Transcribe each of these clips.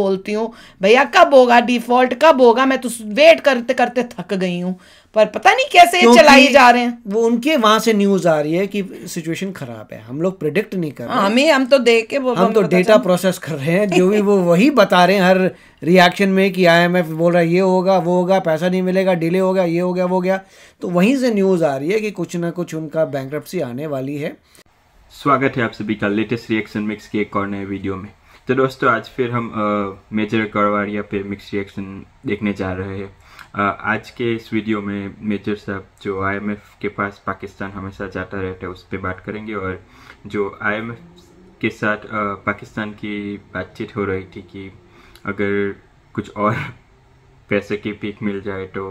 बोलती हूँ भैया कब होगा डिफॉल्ट कब होगा मैं तो वेट करते करते थक गई हूँ पर पता नहीं कैसे ये चलाई जा रहे हैं वो उनके वहां से न्यूज आ रही है कि सिचुएशन खराब है हम लोग प्रिडिक्ट नहीं कर रहे हाँ, हमें हम तो देख के हम तो डेटा प्रोसेस कर रहे हैं जो भी वो वही बता रहे हैं हर रिएक्शन में कि आईएमएफ बोल रहा है ये होगा वो होगा पैसा नहीं मिलेगा डिले हो गया ये हो गया वो गया तो वहीं से न्यूज आ रही है कि कुछ ना कुछ उनका बैंक आने वाली है स्वागत है आप सभी का लेटेस्ट रिएक्शन मिक्स के एक और नए वीडियो में तो दोस्तों आज फिर हम मेजर या फिर मिक्स रिएक्शन देखने जा रहे हैं आज के इस वीडियो में मेजर साहब जो आईएमएफ के पास पाकिस्तान हमेशा जाता रहता है उस पर बात करेंगे और जो आईएमएफ के साथ आ, पाकिस्तान की बातचीत हो रही थी कि अगर कुछ और पैसे की पीक मिल जाए तो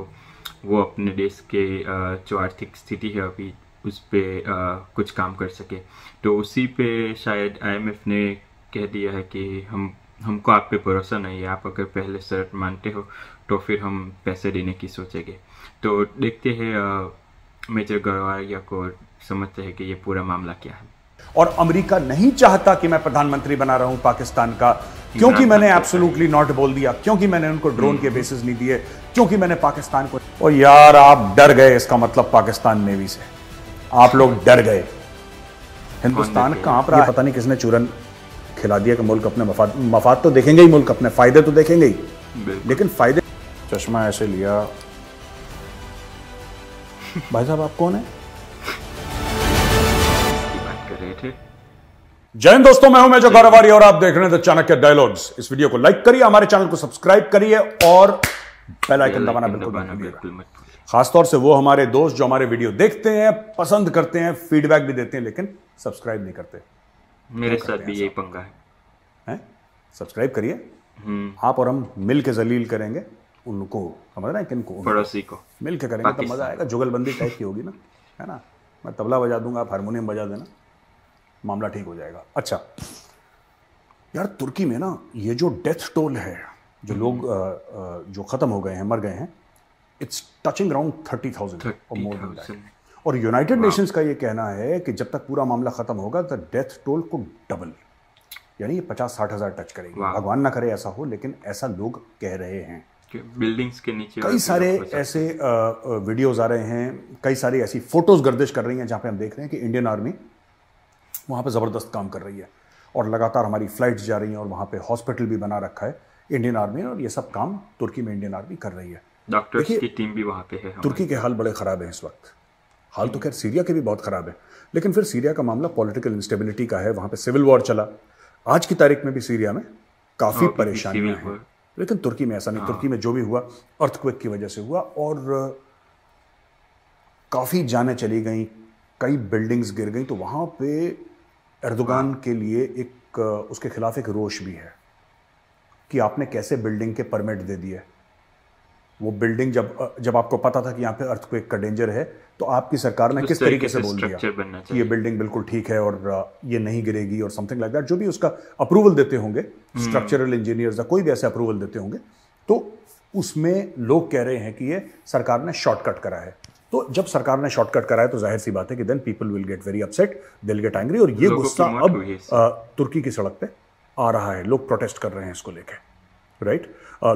वो अपने देश के आ, जो आर्थिक स्थिति है अभी उस पर कुछ काम कर सके तो उसी पे शायद आईएमएफ ने कह दिया है कि हम हमको आप पे भरोसा नहीं है आप अगर पहले शर्त मानते हो तो फिर हम पैसे देने की सोचेंगे तो देखते हैं मेजर गरवारिया को समझते हैं कि ये पूरा मामला क्या है और अमेरिका नहीं चाहता कि मैं प्रधानमंत्री बना रहा हूं पाकिस्तान का क्योंकि मैंने एब्सोल्युटली नॉट बोल दिया क्योंकि मैंने उनको ड्रोन के बेसिस हम्म। नहीं दिए क्योंकि मैंने पाकिस्तान को और यार आप डर गए इसका मतलब पाकिस्तान नेवी से आप लोग डर गए हिंदुस्तान कहां पर पता नहीं किसने चूरन खिला दिया कि मुल्क अपने मफाद मफाद तो देखेंगे ही मुल्क अपने फ़ायदे तो देखेंगे ही लेकिन फ़ायदे चश्मा ऐसे लिया भाई साहब आप कौन है जय हिंद दोस्तों मैं हूं मैं जो गौरवारी और आप देख रहे हैं द चाणक्य डायलॉग्स इस वीडियो को लाइक करिए हमारे चैनल को सब्सक्राइब करिए और बेल आइकन दबाना बिल्कुल खासतौर से वो हमारे दोस्त जो हमारे वीडियो देखते हैं पसंद करते हैं फीडबैक भी देते हैं लेकिन सब्सक्राइब नहीं करते मेरे साथ भी यही पंगा है हैं सब्सक्राइब करिए हम्म। आप और हम मिल के जलील करेंगे उनको समझ रहे हैं किनको पड़ोसी को मिल के करेंगे तो मज़ा आएगा जुगलबंदी टाइप की होगी ना है ना मैं तबला बजा दूंगा आप हारमोनियम बजा देना मामला ठीक हो जाएगा अच्छा यार तुर्की में ना ये जो डेथ टोल है जो हम्म। लोग जो ख़त्म हो गए हैं मर गए हैं it's touching around thirty thousand और मोर देन दैट और यूनाइटेड हाँ। नेशंस का ये कहना है कि जब तक पूरा मामला ख़त्म होगा तो डेथ टोल को डबल यानी ये पचास साठ हज़ार टच करेगी भगवान ना करे ऐसा हो लेकिन ऐसा लोग कह रहे हैं बिल्डिंग्स के नीचे कई सारे ऐसे वीडियोज आ रहे हैं कई सारी ऐसी फोटोज गर्दिश कर रही हैं जहां पे हम देख रहे हैं कि इंडियन आर्मी वहां पे ज़बरदस्त काम कर रही है और लगातार हमारी फ्लाइट जा रही हैं और वहां पे हॉस्पिटल भी बना रखा है इंडियन आर्मी और ये सब काम तुर्की में इंडियन आर्मी कर रही है डॉक्टर्स की टीम भी वहाँ पे है तुर्की के हाल बड़े ख़राब हैं इस वक्त हाल तो खैर सीरिया के भी बहुत ख़राब है लेकिन फिर सीरिया का मामला पॉलिटिकल इंस्टेबिलिटी का है वहाँ पे सिविल वॉर चला आज की तारीख में भी सीरिया में काफ़ी हाँ, परेशानियाँ हैं लेकिन तुर्की में ऐसा नहीं हाँ। तुर्की में जो भी हुआ अर्थक्वेक की वजह से हुआ और काफ़ी जानें चली गई कई बिल्डिंग्स गिर गई तो वहाँ पे एर्दोगान हाँ। के लिए एक उसके खिलाफ एक रोश भी है कि आपने कैसे बिल्डिंग के परमिट दे दिए वो बिल्डिंग जब जब आपको पता था कि यहाँ पे अर्थक्वेक का डेंजर है तो आपकी सरकार ने तो किस तरीके से बोल दिया कि ये बिल्डिंग बिल्कुल ठीक है और ये नहीं गिरेगी और समथिंग लाइक दैट जो भी उसका अप्रूवल देते होंगे स्ट्रक्चरल हम्म। इंजीनियर या कोई भी ऐसे अप्रूवल देते होंगे तो उसमें लोग कह रहे हैं कि ये सरकार ने शॉर्टकट करा है तो जब सरकार ने शॉर्टकट कराया तो जाहिर सी बात है कि then people will get very upset they'll get angry और ये गुस्सा अब तुर्की की सड़क पे आ रहा है लोग प्रोटेस्ट कर रहे हैं इसको लेकर राइट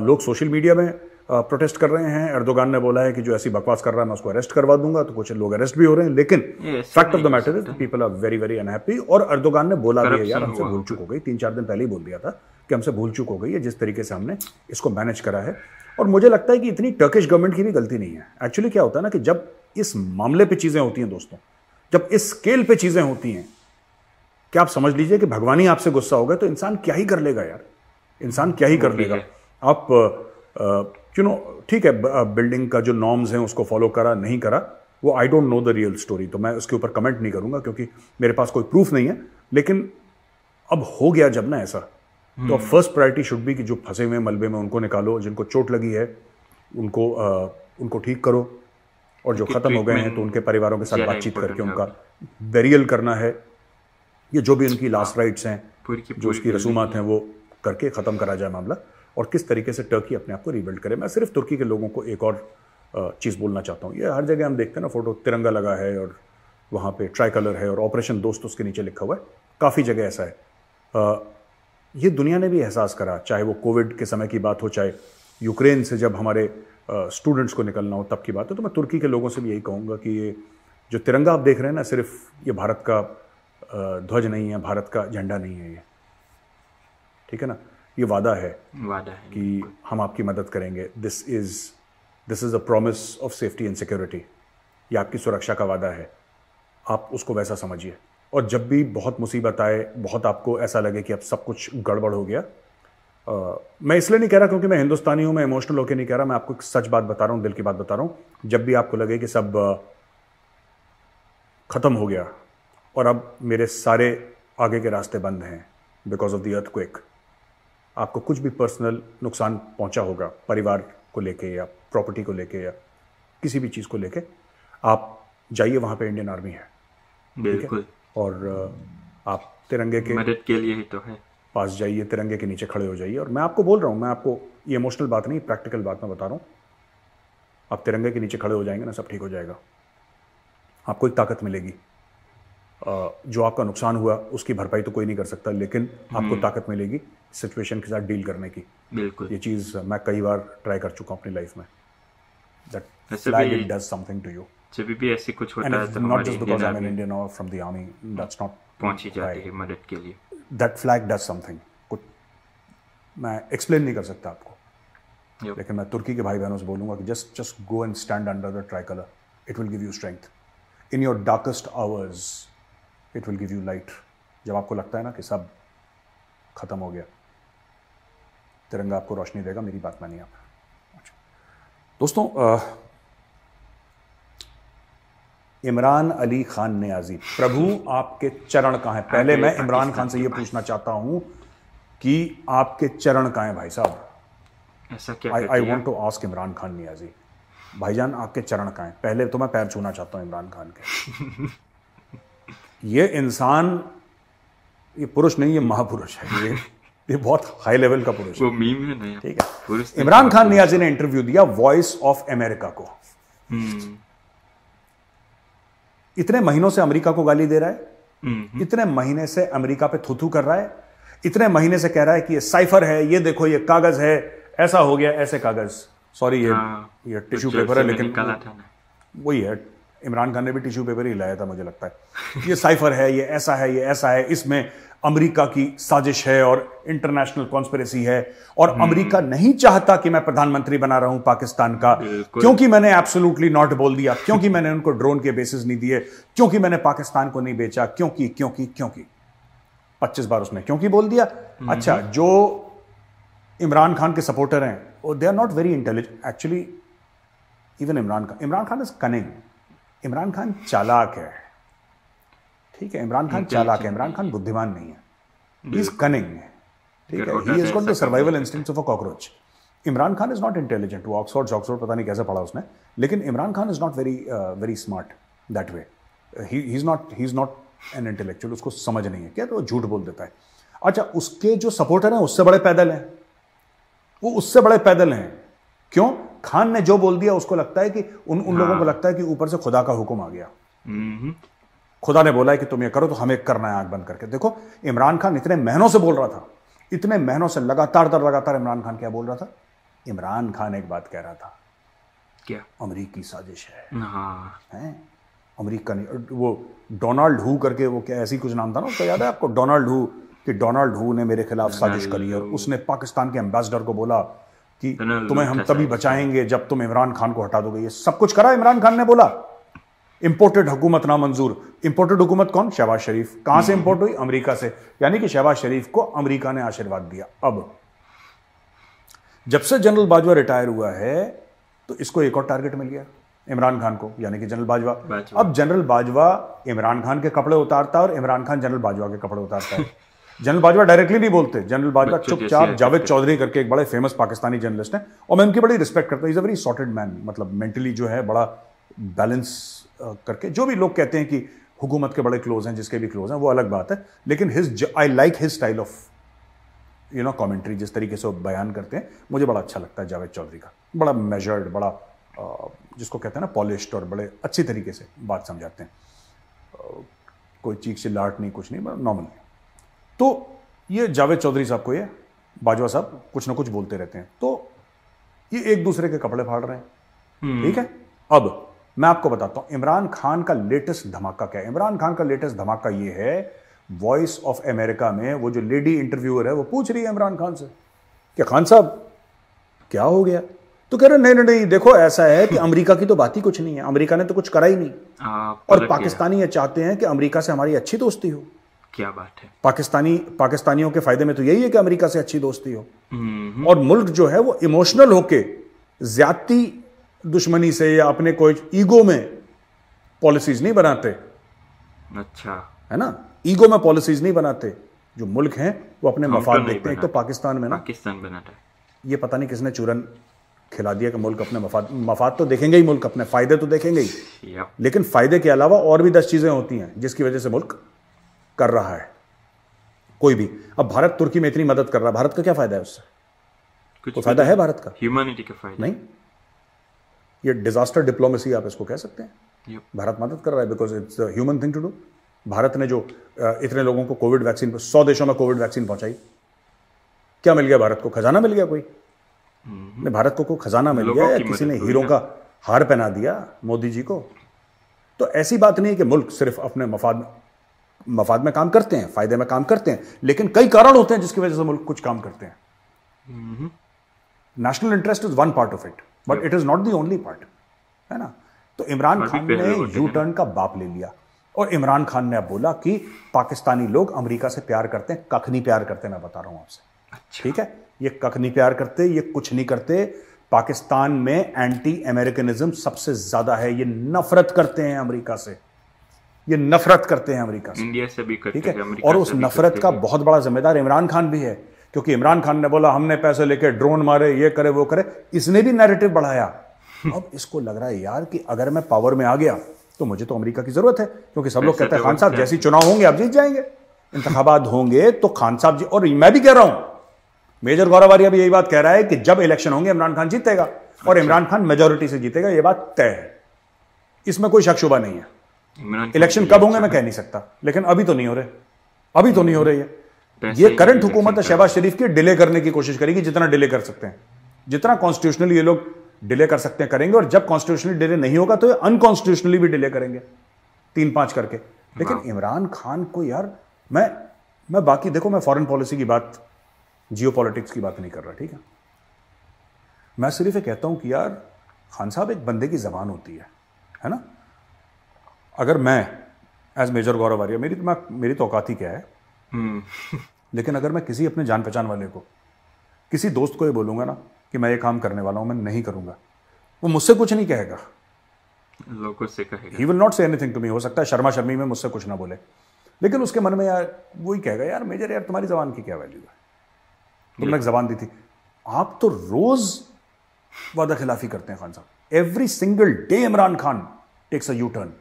लोग सोशल मीडिया में प्रोटेस्ट कर रहे हैं अर्दोगान ने बोला है कि जो ऐसी बकवास कर रहा है मैं उसको अरेस्ट करवा दूंगा तो कुछ लोग अरेस्ट भी हो रहे हैं लेकिन fact of the matter is people are very very unhappy और अर्दोगान ने बोला भी है यार हमसे भूल चुक हो गई तीन चार दिन पहले ही बोल दिया था कि हमसे भूल चुक हो गई है जिस तरीके से हमने इसको मैनेज करा है और मुझे लगता है कि इतनी टर्किश गवर्नमेंट की भी गलती नहीं है एक्चुअली क्या होता है ना कि जब इस मामले पर चीज़ें होती हैं दोस्तों जब इस स्केल पर चीज़ें होती हैं क्या आप समझ लीजिए कि भगवान ही आपसे गुस्सा हो गए तो इंसान क्या ही कर लेगा यार इंसान क्या ही कर लेगा आप यू नो ठीक है बिल्डिंग का जो नॉर्म्स हैं उसको फॉलो करा नहीं करा वो I don't know the real story तो मैं उसके ऊपर कमेंट नहीं करूंगा क्योंकि मेरे पास कोई प्रूफ नहीं है लेकिन अब हो गया जब ना ऐसा तो अब फर्स्ट प्रायोरिटी शुड भी कि जो फंसे हुए मलबे में उनको निकालो जिनको चोट लगी है उनको आ, उनको ठीक करो और जो ख़त्म हो गए हैं तो उनके परिवारों के साथ बातचीत करके उनका बेरियल करना है ये जो भी उनकी लास्ट हाँ। राइट्स हैं जो उसकी रसूमात हैं वो करके ख़त्म करा जाए मामला और किस तरीके से टर्की अपने आप को रिबिल्ड करे मैं सिर्फ तुर्की के लोगों को एक और चीज़ बोलना चाहता हूँ ये हर जगह हम देखते हैं ना फोटो तिरंगा लगा है और वहाँ पे ट्राई कलर है और ऑपरेशन दोस्त उसके नीचे लिखा हुआ है काफ़ी जगह ऐसा है आ, ये दुनिया ने भी एहसास करा चाहे वो कोविड के समय की बात हो चाहे यूक्रेन से जब हमारे स्टूडेंट्स को निकलना हो तब की बात है तो मैं तुर्की के लोगों से भी यही कहूँगा कि ये जो तिरंगा आप देख रहे हैं ना सिर्फ ये भारत का ध्वज नहीं है भारत का झंडा नहीं है ये ठीक है ना ये वादा है वादा है कि हम आपकी मदद करेंगे this is this is a promise of safety and security ये आपकी सुरक्षा का वादा है आप उसको वैसा समझिए और जब भी बहुत मुसीबत आए बहुत आपको ऐसा लगे कि अब सब कुछ गड़बड़ हो गया आ, मैं इसलिए नहीं कह रहा क्योंकि मैं हिंदुस्तानी हूँ मैं इमोशनल होकर नहीं कह रहा मैं आपको एक सच बात बता रहा हूँ दिल की बात बता रहा हूँ जब भी आपको लगे कि सब ख़त्म हो गया और अब मेरे सारे आगे के रास्ते बंद हैं because of the earthquake आपको कुछ भी पर्सनल नुकसान पहुंचा होगा परिवार को लेके या प्रॉपर्टी को लेके या किसी भी चीज़ को लेके आप जाइए वहाँ पे इंडियन आर्मी है बिल्कुल और आप तिरंगे के मदद के लिए ही तो है पास जाइए तिरंगे के नीचे खड़े हो जाइए और मैं आपको बोल रहा हूँ मैं आपको ये इमोशनल बात नहीं प्रैक्टिकल बात मैं बता रहा हूँ आप तिरंगे के नीचे खड़े हो जाएंगे ना सब ठीक हो जाएगा आपको एक ताकत मिलेगी जो आपका नुकसान हुआ उसकी भरपाई तो कोई नहीं कर सकता लेकिन आपको हम्म। ताकत मिलेगी सिचुएशन के साथ डील करने की बिल्कुल ये चीज़ मैं कई बार ट्राई कर चुका हूँ अपनी लाइफ में दैट फ्लैग डज समथिंग मैं एक्सप्लेन नहीं कर सकता आपको लेकिन मैं तुर्की के भाई बहनों से बोलूंगा कि just just go and stand under the tricolour it will give you strength in your darkest hours it will give you light जब आपको लगता है ना कि सब ख़त्म हो गया तिरंगा आपको रोशनी देगा मेरी बात मानिए आप अच्छा। दोस्तों इमरान अली खान न्याजी प्रभु आपके चरण कहाँ हैं पहले मैं इमरान खान से ये पूछना चाहता हूं कि आपके चरण कहाँ हैं भाई साहब I I want to ask Imran Khan Niazi भाईजान आपके चरण कहाँ हैं पहले तो मैं पैर छूना चाहता हूँ इमरान खान के ये इंसान ये पुरुष नहीं ये महापुरुष है ये ये बहुत हाई लेवल का पुरुष मीम है ठीक है इमरान खान नियाजी ने इंटरव्यू दिया वॉइस ऑफ अमेरिका को हम्म। इतने महीनों से अमेरिका को गाली दे रहा है हम्म। इतने महीने से अमेरिका पे थुथू कर रहा है इतने महीने से कह रहा है कि ये साइफर है ये देखो ये कागज है ऐसा हो गया ऐसे कागज सॉरी ये हाँ, ये टिश्यू पेपर है लेकिन वही है इमरान खान ने भी टिश्यू पेपर ही लाया था मुझे लगता है ये साइफर है ये ऐसा है ये ऐसा है इसमें अमेरिका की साजिश है और इंटरनेशनल कॉन्स्परेसी है और हम्म। अमेरिका नहीं चाहता कि मैं प्रधानमंत्री बना रहा हूं पाकिस्तान का क्योंकि मैंने एब्सोल्युटली नॉट बोल दिया क्योंकि मैंने उनको ड्रोन के बेसिस नहीं दिए क्योंकि मैंने पाकिस्तान को नहीं बेचा क्योंकि क्योंकि क्योंकि पच्चीस बार उसने क्योंकि बोल दिया हम्म। अच्छा जो इमरान खान के सपोर्टर हैं they are not very intelligent actually even Imran Khan Imran Khan is cunning Imran Khan चालाक है ठीक है इमरान खान हम्म, चालाक है इमरान खान बुद्धिमान नहीं है ही इज कनिंग है ठीक है he is got the survival instincts of a cockroach Imran Khan is not intelligent वो ऑक्सफोर्ड ऑक्सफोर्ड पता नहीं कैसे पढ़ा उसने लेकिन Imran Khan is not very very smart that way he is not he is not an intellectual उसको समझ नहीं है क्या तो झूठ बोल देता है अच्छा उसके जो सपोर्टर हैं उससे बड़े पैदल हैं वो उससे बड़े पैदल हैं क्यों खान ने जो बोल दिया उसको लगता है कि उन उन लोगों को हाँ। लगता है कि ऊपर से खुदा का हुक्म आ गया हम्म। खुदा ने बोला है कि तुम ये करो तो हमें करना है आग बंद करके देखो इमरान खान इतने महीनों से बोल रहा था इतने महीनों से लगातार दर लगातार इमरान खान क्या बोल रहा था इमरान खान एक बात कह रहा था क्या अमरीकी साजिश है हाँ। अमरीका नहीं वो डोनाल्ड हु करके वो क्या ऐसी कुछ नाम था ना उसका याद है आपको डोनाल्ड हु कि डोनाल्ड हु ने मेरे खिलाफ साजिश करी और उसने पाकिस्तान के एम्बेसडर को बोला कि तो तुम्हें हम तभी बचाएंगे जब तुम इमरान खान को हटा दोगे ये सब कुछ करा इमरान खान ने बोला इंपोर्टेड हुकूमत ना मंजूर इंपोर्टेड हुकूमत कौन शहबाज शरीफ कहां से इंपोर्ट हुई अमेरिका से यानी कि शहबाज शरीफ को अमेरिका ने आशीर्वाद दिया अब जब से जनरल बाजवा रिटायर हुआ है तो इसको एक और टारगेट मिल गया इमरान खान को यानी कि जनरल बाजवा अब जनरल बाजवा इमरान खान के कपड़े उतारता है और इमरान खान जनरल बाजवा के कपड़े उतारता है जनरल बाजवा डायरेक्टली नहीं बोलते जनरल बाजवा चुपचाप जावेद चौधरी करके एक बड़े फेमस पाकिस्तानी जर्नलिस्ट हैं और मैं उनकी बड़ी रिस्पेक्ट करता हूँ is a very sorted man मतलब मेंटली जो है बड़ा बैलेंस करके जो भी लोग कहते हैं कि हुकूमत के बड़े क्लोज हैं जिसके भी क्लोज हैं वो अलग बात है लेकिन his I like his style of you know commentary जिस तरीके से वो बयान करते हैं मुझे बड़ा अच्छा लगता है जावेद चौधरी का बड़ा मेजर्ड बड़ा जिसको कहते हैं ना पॉलिश्ड और बड़े अच्छी तरीके से बात समझाते हैं कोई चीख लाट नहीं कुछ नहीं बड़ा नॉर्मल तो ये जावेद चौधरी साहब को ये बाजवा साहब कुछ ना कुछ बोलते रहते हैं तो ये एक दूसरे के कपड़े फाड़ रहे हैं हम्म। ठीक है अब मैं आपको बताता हूं इमरान खान का लेटेस्ट धमाका क्या है इमरान खान का लेटेस्ट धमाका ये है वॉइस ऑफ अमेरिका में वो जो लेडी इंटरव्यूअर है वो पूछ रही है इमरान खान से कि खान साहब क्या हो गया तो कह रहे नहीं नहीं नहीं देखो ऐसा है कि अमेरिका की तो बात ही कुछ नहीं है अमेरिका ने तो कुछ करा ही नहीं आ, हाँ, और पाकिस्तानी ये चाहते हैं कि अमेरिका से हमारी अच्छी दोस्ती हो क्या बात है पाकिस्तानी पाकिस्तानियों के फायदे में तो यही है कि अमेरिका से अच्छी दोस्ती हो हम्म। और मुल्क जो है वो इमोशनल होके ज्यादती दुश्मनी से या अपने कोई ईगो में पॉलिसीज नहीं बनाते अच्छा है ना ईगो में पॉलिसीज नहीं बनाते जो मुल्क हैं वो अपने तो मफाद देखते हैं एक तो पाकिस्तान में ना पाकिस्तान बनाता है ये पता नहीं किसने चूरन खिला दिया कि मुल्क अपने मफाद मफाद तो देखेंगे ही मुल्क अपने फ़ायदे तो देखेंगे ही लेकिन फ़ायदे के अलावा और भी दस चीज़ें होती हैं जिसकी वजह से मुल्क कर रहा है कोई भी अब भारत तुर्की में इतनी मदद कर रहा है भारत का क्या फायदा है उससे कुछ तो फायदा है भारत का ह्यूमैनिटी का फायदा नहीं ये डिजास्टर डिप्लोमेसी आप इसको कह सकते हैं भारत मदद कर रहा है because it's human thing to do Bharat ने जो इतने लोगों को कोविड वैक्सीन सौ देशों में कोविड वैक्सीन पहुंचाई क्या मिल गया भारत को खजाना मिल गया कोई mm-hmm. नहीं भारत को कोई खजाना मिल गया या किसी ने हीरो का हार पहना दिया मोदी जी को तो ऐसी बात नहीं है कि मुल्क सिर्फ अपने मफाद मफाद में काम करते हैं फायदे में काम करते हैं लेकिन कई कारण होते हैं जिसकी वजह से मुल्क कुछ काम करते हैं national interest is one part of it but it is not the only part है ना तो इमरान खान ने यू टर्न का बाप ले लिया और इमरान खान ने बोला कि पाकिस्तानी लोग अमेरिका से प्यार करते हैं कख नहीं प्यार करते मैं बता रहा हूं आपसे अच्छा। ठीक है ये कख नहीं प्यार करते ये कुछ नहीं करते पाकिस्तान में एंटी अमेरिकनिज्म सबसे ज्यादा है ये नफरत करते हैं अमेरिका से ये नफरत करते हैं अमेरिका से इंडिया से भी करते ठीक है और उस नफरत का बहुत बड़ा जिम्मेदार इमरान खान भी है क्योंकि इमरान खान ने बोला हमने पैसे लेके ड्रोन मारे ये करे वो करे इसने भी नैरेटिव बढ़ाया अब इसको लग रहा है यार कि अगर मैं पावर में आ गया तो मुझे तो अमेरिका की जरूरत है क्योंकि सब लोग कहते हैं तो खान साहब जैसी चुनाव होंगे आप जीत जाएंगे इंतबात होंगे तो खान साहब जी और मैं भी कह रहा हूं मेजर गौरव आर्य भी यही बात कह रहा है कि जब इलेक्शन होंगे इमरान खान जीतेगा और अच्छा। इमरान खान मेजोरिटी से जीतेगा यह बात तय है इसमें कोई शक शुबा नहीं है इलेक्शन कब होंगे मैं कह नहीं सकता लेकिन अभी तो नहीं हो रहे अभी तो नहीं हो रही है ये करंट हुकूमत है शहबाज शरीफ की डिले करने की कोशिश करेगी जितना डिले कर सकते हैं जितना कॉन्स्टिट्यूशनली ये लोग डिले कर सकते हैं करेंगे और जब कॉन्स्टिट्यूशनली डिले नहीं होगा तो अनकॉन्स्टिट्यूशनली भी डिले करेंगे तीन पांच करके लेकिन इमरान खान को यार मैं मैं बाकी देखो मैं फॉरेन पॉलिसी की बात जियो की बात नहीं कर रहा ठीक है मैं सिर्फ ये कहता हूं कि यार खान साहब एक बंदे की जबान होती है है ना अगर मैं एज मेजर गौरव आर्य मेरी तो मैं मेरी तो औकात ही क्या है हम्म। लेकिन अगर मैं किसी अपने जान पहचान वाले को किसी दोस्त को ये बोलूंगा ना कि मैं ये काम करने वाला हूं मैं नहीं करूंगा वो मुझसे कुछ नहीं कहेगा से कहेगा he will not say anything to me हो सकता है शर्मा शर्मी में मुझसे कुछ ना बोले लेकिन उसके मन में यार वो ही कहेगा यार मेजर यार तुम्हारी जबान की क्या वैल्यू है तुमने एक जबान दी थी आप तो रोज वादा खिलाफी करते हैं खान साहब every single day Imran Khan takes a U turn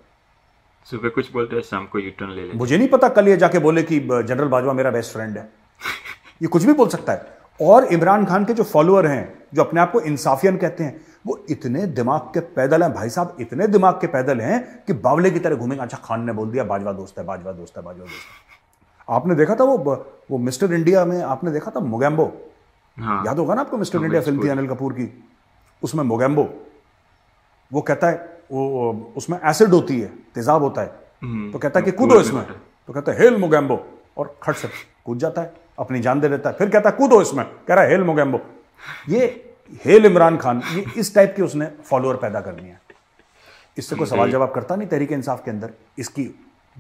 सुबह कुछ बोलते हैं शाम को यूटर्न ले मुझे नहीं पता कल ये जाके बोले कि जनरल बाजवा मेरा बेस्ट फ्रेंड है ये कुछ भी बोल सकता है और इमरान खान के जो फॉलोअर हैं जो अपने आप को इंसाफियन कहते हैं वो इतने दिमाग के पैदल हैं भाई साहब इतने दिमाग के पैदल हैं कि बावले की तरह घूमेंगे अच्छा खान ने बोल दिया बाजवा दोस्त है बाजवा दोस्त है बाजवा दोस्त है आपने देखा था वो वो मिस्टर इंडिया में आपने देखा था मोगैम्बो हाँ। याद होगा ना आपको मिस्टर हाँ, इंडिया फिल्म थी अनिल कपूर की उसमें मोगैम्बो वो कहता है वो उसमें एसिड होती है तेजाब होता है हम्म, तो कहता है कि कूदो इसमें तो कहता है हेल मोगैम्बो और खट से कूद जाता है अपनी जान दे देता है फिर कहता है कूदो इसमें कह रहा है हेल मोगैम्बो ये हेल इमरान खान ये इस टाइप के उसने फॉलोअर पैदा कर है इससे कोई सवाल जवाब करता नहीं तहरीक इंसाफ के अंदर इसकी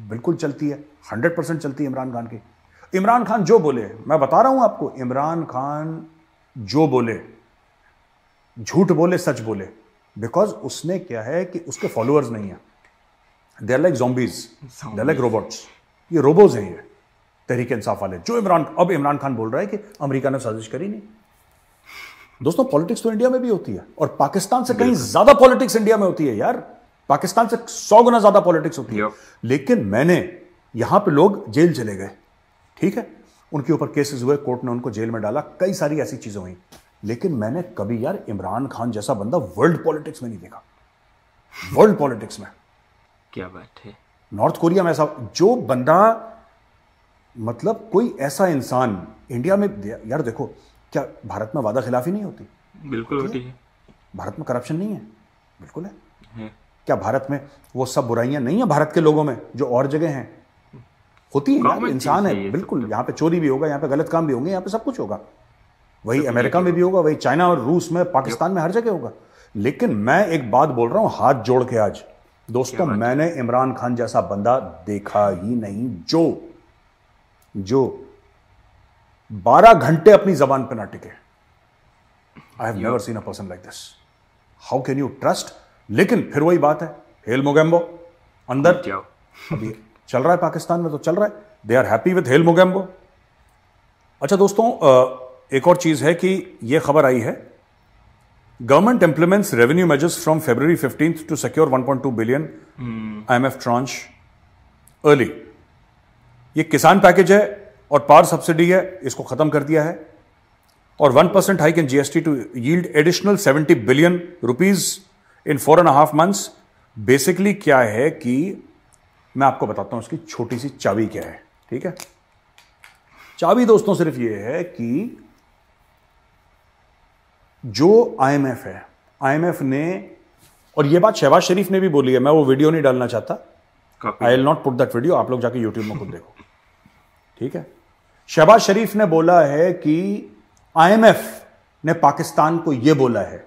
बिल्कुल चलती है हंड्रेड परसेंट चलती है इमरान खान की इमरान खान जो बोले मैं बता रहा हूं आपको इमरान खान जो बोले झूठ बोले सच बोले बिकॉज उसने क्या है कि उसके फॉलोअर्स नहीं है they are like zombies they like robots ये रोबोज हैं ये तहरीक इंसाफ वाले जो इमरान अब इमरान खान बोल रहा है कि अमरीका ने साजिश करी नहीं दोस्तों पॉलिटिक्स तो इंडिया में भी होती है और पाकिस्तान से कहीं ज्यादा पॉलिटिक्स इंडिया में होती है यार पाकिस्तान से सौ गुना ज्यादा पॉलिटिक्स होती है लेकिन मैंने यहां पे लोग जेल चले गए ठीक है उनके ऊपर केसेस हुए कोर्ट ने उनको जेल में डाला कई सारी ऐसी चीजें हुई लेकिन मैंने कभी यार इमरान खान जैसा बंदा वर्ल्ड पॉलिटिक्स में नहीं देखा वर्ल्ड पॉलिटिक्स में क्या बात है नॉर्थ कोरिया में ऐसा जो बंदा मतलब कोई ऐसा इंसान इंडिया में यार देखो क्या भारत में वादा खिलाफी नहीं होती बिल्कुल होती है भारत में करप्शन नहीं है बिल्कुल है, है। क्या भारत में वो सब बुराइयां नहीं है भारत के लोगों में जो और जगह हैं होती है इंसान है बिल्कुल तो। यहाँ पे चोरी भी होगा यहाँ पे गलत काम भी होंगे यहाँ पे सब कुछ होगा वही अमेरिका में भी होगा वही चाइना और रूस में पाकिस्तान में हर जगह होगा लेकिन मैं एक बात बोल रहा हूं हाथ जोड़ के आज दोस्तों मैंने इमरान खान जैसा बंदा देखा ही नहीं जो जो बारह घंटे अपनी जबान पर ना टिके I have never seen a person like this how can you trust लेकिन फिर वही बात है हेल मोगेम्बो अंदर अभी चल रहा है पाकिस्तान में तो चल रहा है they are happy with hail Mogambo अच्छा दोस्तों आ, एक और चीज़ है कि ये खबर आई है government implements revenue measures from February fifteen to secure 1.2 billion IMF tranche early ये किसान पैकेज है और पार सब्सिडी है इसको खत्म कर दिया है और one percent hike in GST to yield additional seventy billion rupees in four and half months basically क्या है कि मैं आपको बताता हूं इसकी छोटी सी चाबी क्या है ठीक है चाबी दोस्तों सिर्फ ये है कि जो आईएमएफ है आईएमएफ ने और ये बात शहबाज शरीफ ने भी बोली है मैं वो वीडियो नहीं डालना चाहता I will not put that video आप लोग जाके यूट्यूब में खुद देखो ठीक है शहबाज शरीफ ने बोला है कि आईएमएफ ने पाकिस्तान को यह बोला है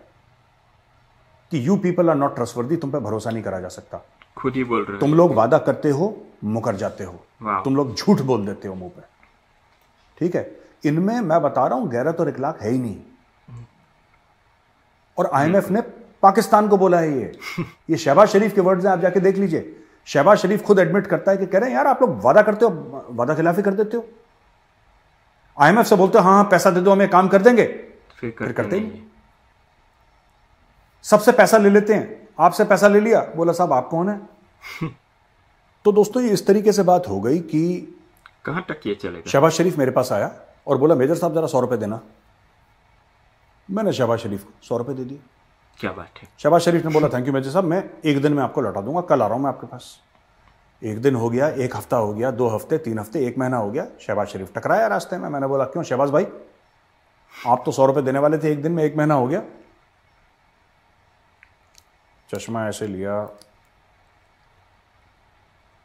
कि you people are not trustworthy तुम पे भरोसा नहीं करा जा सकता खुद ही बोल रहे तुम लोग वादा करते हो मुकर जाते हो तुम लोग झूठ बोल देते हो मुंह पे ठीक है इनमें मैं बता रहा हूं गैरत और इखलाक है ही नहीं और आईएमएफ हम्म। ने पाकिस्तान को बोला है ये ये शहबाज शरीफ के वर्ड्स हैं आप जाके देख लीजिए शहबाज शरीफ खुद एडमिट करता है कि कह रहे हैं यार आप लोग वादा करते हो वादा खिलाफी कर देते हो आईएमएफ से बोलते हो हाँ, हाँ पैसा दे दो हमें काम कर देंगे फिर करते, करते ही सबसे पैसा ले लेते हैं आपसे पैसा ले लिया बोला साहब आप कौन है तो दोस्तों ये इस तरीके से बात हो गई कि कहां तक ये चलेगा शहबाज शरीफ मेरे पास आया और बोला मेजर साहब जरा सौ रुपए देना मैंने शहबाज शरीफ को सौ रुपये दे दिए क्या बात है शहबाज शरीफ ने बोला थैंक यू मेजर साहब मैं एक दिन में आपको लौटा दूंगा कल आ रहा हूँ मैं आपके पास एक दिन हो गया एक हफ्ता हो गया दो हफ्ते तीन हफ्ते एक महीना हो गया शहबाज शरीफ टकराया रास्ते में मैंने बोला क्यों शहबाज भाई आप तो सौ रुपये देने वाले थे एक दिन में एक महीना हो गया चश्मा ऐसे लिया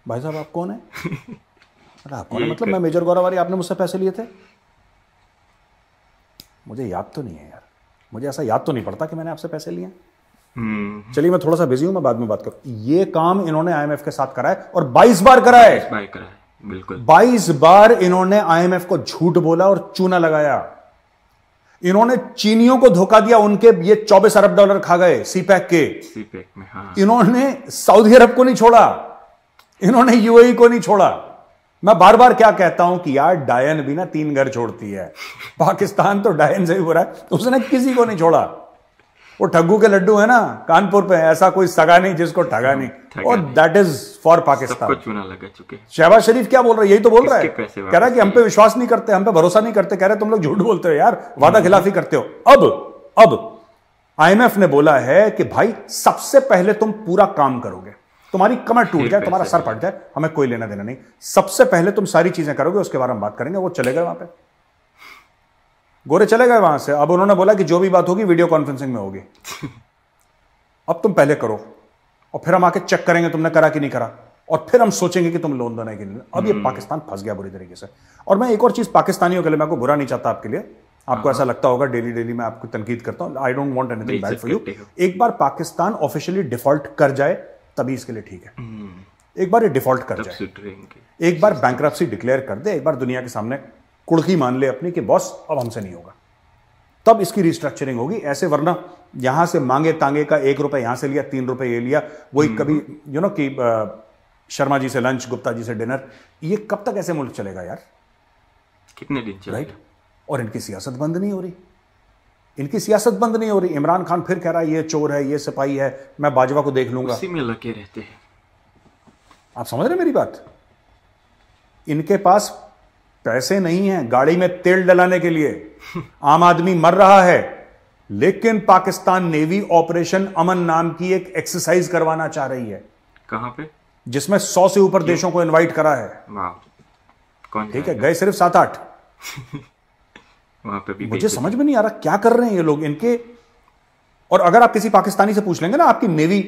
भाई साहब आप कौन है अरे आप कौन है मतलब मैं मेजर वाली आपने मुझसे पैसे लिए थे मुझे याद तो नहीं है यार मुझे ऐसा याद तो नहीं पड़ता कि मैंने आपसे पैसे लिए hmm. चलिए मैं थोड़ा सा बिजी हूं मैं बाद में बात करूं ये काम इन्होंने आईएमएफ के साथ कराए और 22 बार कराए बिल्कुल 22 बार इन्होंने आईएमएफ को झूठ बोला और चूना लगाया इन्होंने चीनियों को धोखा दिया उनके ये चौबीस अरब डॉलर खा गए सीपैक के सीपैक में हाँ। इन्होंने सऊदी अरब को नहीं छोड़ा इन्होंने यूएई e को नहीं छोड़ा मैं बार बार क्या कहता हूं कि यार डायन भी ना तीन घर छोड़ती है पाकिस्तान तो डायन से भी बुरा है उसने किसी को नहीं छोड़ा वो ठग्गू के लड्डू है ना कानपुर पे ऐसा कोई सगा नहीं जिसको ठगा नहीं और दैट इज फॉर पाकिस्तान चुना लगा चुके शहबाज शरीफ क्या बोल रहा है यही तो बोल रहा है कह रहा है कि हम पे विश्वास नहीं करते हम पे भरोसा नहीं करते कह रहे तुम लोग झूठ बोलते हो यार वादा हम्म। खिलाफी करते हो अब अब आईएमएफ ने बोला है कि भाई सबसे पहले तुम पूरा काम करोगे तुम्हारी कमर टूट जाए तुम्हारा सर पट जाए हमें कोई लेना देना नहीं सबसे पहले तुम सारी चीजें करोगे उसके बारे में बात करेंगे वो चले गए वहां पर गोरे चले गए वहां से अब उन्होंने बोला कि जो भी बात होगी वीडियो कॉन्फ्रेंसिंग में होगी अब तुम पहले करो और फिर हम आके चेक करेंगे तुमने करा कि नहीं करा और फिर हम सोचेंगे कि तुम लोन देना है कि नहीं अब ये हम्म। पाकिस्तान फंस गया बुरी तरीके से और मैं एक और चीज पाकिस्तानियों के लिए मैं आपको बुरा नहीं चाहता आपके लिए आपको हाँ। ऐसा लगता होगा डेली डेली मैं आपको तनकीद करता हूं I don't want anything bad for you एक बार पाकिस्तान ऑफिशियली डिफॉल्ट कर जाए तभी इसके लिए ठीक है हम्म। एक बार ये डिफॉल्ट कर जाए एक बार बैंक डिक्लेयर कर दे एक बार दुनिया के सामने कुड़की मान ले अपनी कि बॉस अब हमसे नहीं होगा तब इसकी रिस्ट्रक्चरिंग होगी ऐसे वरना यहां से मांगे तांगे का एक रुपए यहां से लिया तीन रुपए ये लिया वही हम्म। कभी यू नो कि शर्मा जी से लंच गुप्ता जी से डिनर ये कब तक ऐसे मुल्क चलेगा यार कितने दिन राइट और इनकी सियासत बंद नहीं हो रही इनकी सियासत बंद नहीं हो रही इमरान खान फिर कह रहा है ये चोर है ये सिपाही है मैं बाजवा को देख लूंगा उसी में लगे रहते हैं आप समझ रहे हैं मेरी बात इनके पास पैसे नहीं है गाड़ी में तेल डलाने के लिए आम आदमी मर रहा है लेकिन पाकिस्तान नेवी ऑपरेशन अमन नाम की एक एक्सरसाइज करवाना चाह रही है कहां पे जिसमें सौ से ऊपर देशों को इनवाइट करा है ठीक है गए सिर्फ सात आठ वहां पे भी मुझे समझ में नहीं आ रहा क्या कर रहे हैं ये लोग इनके और अगर आप किसी पाकिस्तानी से पूछ लेंगे ना आपकी नेवी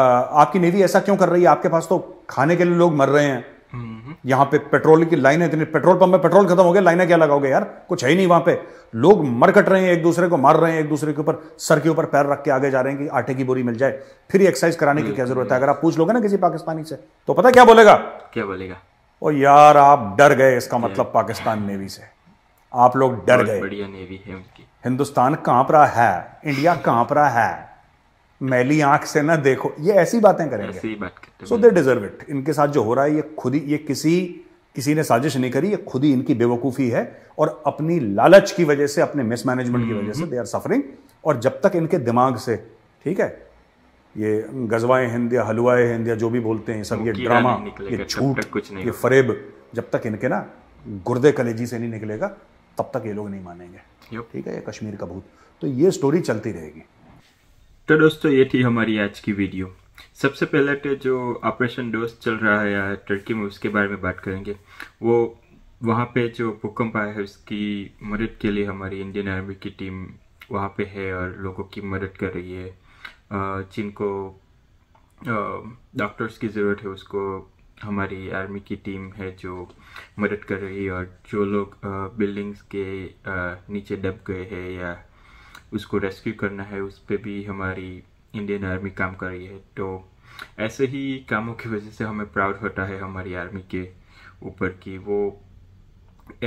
आपकी नेवी ऐसा क्यों कर रही है आपके पास तो खाने के लिए लोग मर रहे हैं हम्म। यहां पे पेट्रोल की लाइनें इतनी पेट्रोल पंप में पेट्रोल खत्म हो गया लाइनें क्या लगाओगे यार कुछ है ही नहीं वहां पे लोग मर कट रहे हैं एक दूसरे को मार रहे हैं एक दूसरे के ऊपर सर के ऊपर पैर रख के आगे जा रहे हैं कि आटे की बोरी मिल जाए फिर एक्सरसाइज कराने की क्या जरूरत है अगर आप पूछ लोगे ना किसी पाकिस्तानी से तो पता क्या बोलेगा क्या बोलेगा ओ यार आप डर गए इसका मतलब पाकिस्तान नेवी से आप लोग डर गए बढ़िया नेवी है उनकी हिंदुस्तान कांप रहा है इंडिया कांप रहा है मैली आंख से ना देखो ये ऐसी बातें करेंगे सो दे डिजर्व इट इनके साथ जो हो रहा है ये खुद ही ये किसी किसी ने साजिश नहीं करी ये खुद ही इनकी बेवकूफ़ी है और अपनी लालच की वजह से अपने मिसमैनेजमेंट की वजह से दे आर सफरिंग और जब तक इनके दिमाग से ठीक है ये गजवाए हिंद या हलवाए हिंद या जो भी बोलते हैं सब ये ड्रामा ये नहीं ये फरेब जब तक इनके ना गुर्दे कलेजी से नहीं निकलेगा तब तक ये लोग नहीं मानेंगे ठीक है ये कश्मीर का भूत तो ये स्टोरी चलती रहेगी तो दोस्तों ये थी हमारी आज की वीडियो सबसे पहले तो जो ऑपरेशन दोस्त चल रहा है यार टर्की में उसके बारे में बात करेंगे वो वहाँ पे जो भूकंप आया है उसकी मदद के लिए हमारी इंडियन आर्मी की टीम वहाँ पे है और लोगों की मदद कर रही है जिनको डॉक्टर्स की ज़रूरत है उसको हमारी आर्मी की टीम है जो मदद कर रही है और जो लोग बिल्डिंग्स के नीचे दब गए हैं या उसको रेस्क्यू करना है उस पर भी हमारी इंडियन आर्मी काम कर रही है तो ऐसे ही कामों की वजह से हमें प्राउड होता है हमारी आर्मी के ऊपर कि वो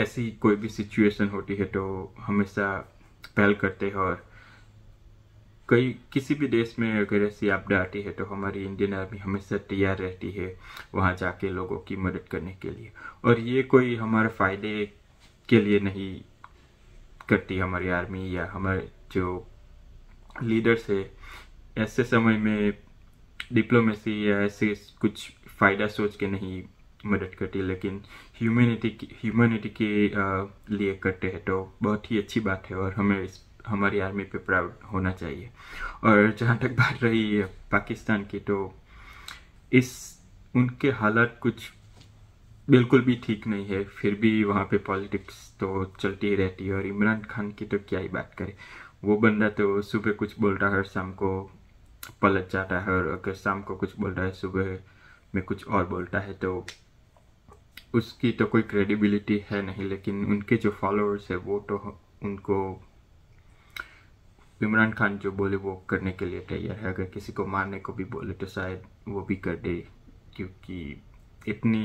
ऐसी कोई भी सिचुएशन होती है तो हमेशा पहल करते हैं और कई किसी भी देश में अगर ऐसी आपदा आती है तो हमारी इंडियन आर्मी हमेशा तैयार रहती है वहाँ जाके लोगों की मदद करने के लिए और ये कोई हमारे फायदे के लिए नहीं करती हमारी आर्मी या हमारे जो लीडर्स है ऐसे समय में डिप्लोमेसी या ऐसे कुछ फ़ायदा सोच के नहीं मदद करती लेकिन ह्यूमैनिटी ह्यूमैनिटी के लिए करते हैं तो बहुत ही अच्छी बात है और हमें इस हमारी आर्मी पे प्राउड होना चाहिए और जहाँ तक बात रही है पाकिस्तान की तो इस उनके हालात कुछ बिल्कुल भी ठीक नहीं है फिर भी वहाँ पे पॉलिटिक्स तो चलती ही रहती है और इमरान खान की तो क्या ही बात करें वो बंदा तो सुबह कुछ बोल रहा है और शाम को पलट जाता है और अगर शाम को कुछ बोल रहा है सुबह में कुछ और बोलता है तो उसकी तो कोई क्रेडिबिलिटी है नहीं लेकिन उनके जो फॉलोअर्स है वो तो उनको इमरान खान जो बोले वो करने के लिए तैयार है अगर किसी को मारने को भी बोले तो शायद वो भी कर दे क्योंकि इतनी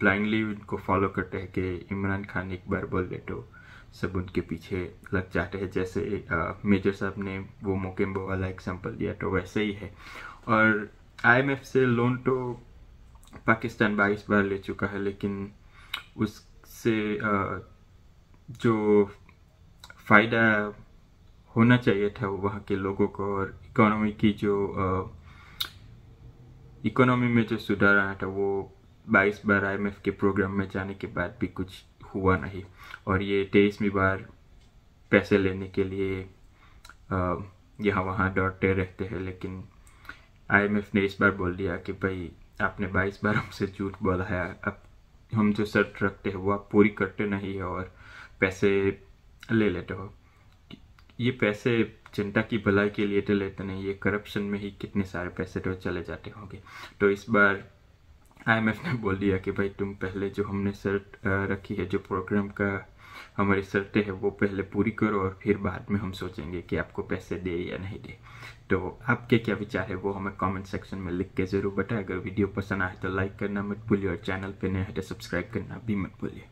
ब्लाइंडली उनको फॉलो करते हैं कि इमरान खान एक बार बोल दे तो सब उनके पीछे लग जाते हैं जैसे आ, मेजर साहब ने वो मोकेम्बो वाला एग्जाम्पल दिया तो वैसे ही है और आईएमएफ से लोन तो पाकिस्तान बाईस बार ले चुका है लेकिन उससे जो फ़ायदा होना चाहिए था वहाँ के लोगों को और इकोनॉमी की जो इकोनॉमी में जो सुधार आया था वो बाईस बार आई के प्रोग्राम में जाने के बाद भी कुछ हुआ नहीं और ये तेईसवीं बार पैसे लेने के लिए यहाँ वहाँ दौड़ते रहते हैं लेकिन आईएमएफ ने इस बार बोल दिया कि भाई आपने बाईस बार हमसे झूठ बोला है अब हम जो शर्त रखते हैं वो आप पूरी करते नहीं हो और पैसे ले लेते हो ये पैसे जनता की भलाई के लिए तो लेते नहीं ये करप्शन में ही कितने सारे पैसे तो चले जाते होंगे तो इस बार आईएमएफ ने बोल दिया कि भाई तुम पहले जो हमने शर्त रखी है जो प्रोग्राम का हमारी शर्तें हैं वो पहले पूरी करो और फिर बाद में हम सोचेंगे कि आपको पैसे दे या नहीं दे तो आपके क्या विचार है वो हमें कमेंट सेक्शन में लिख के ज़रूर बताएं अगर वीडियो पसंद आए तो लाइक करना मत भूलिए और चैनल पे नए हैं तो सब्सक्राइब करना भी मत भूलिए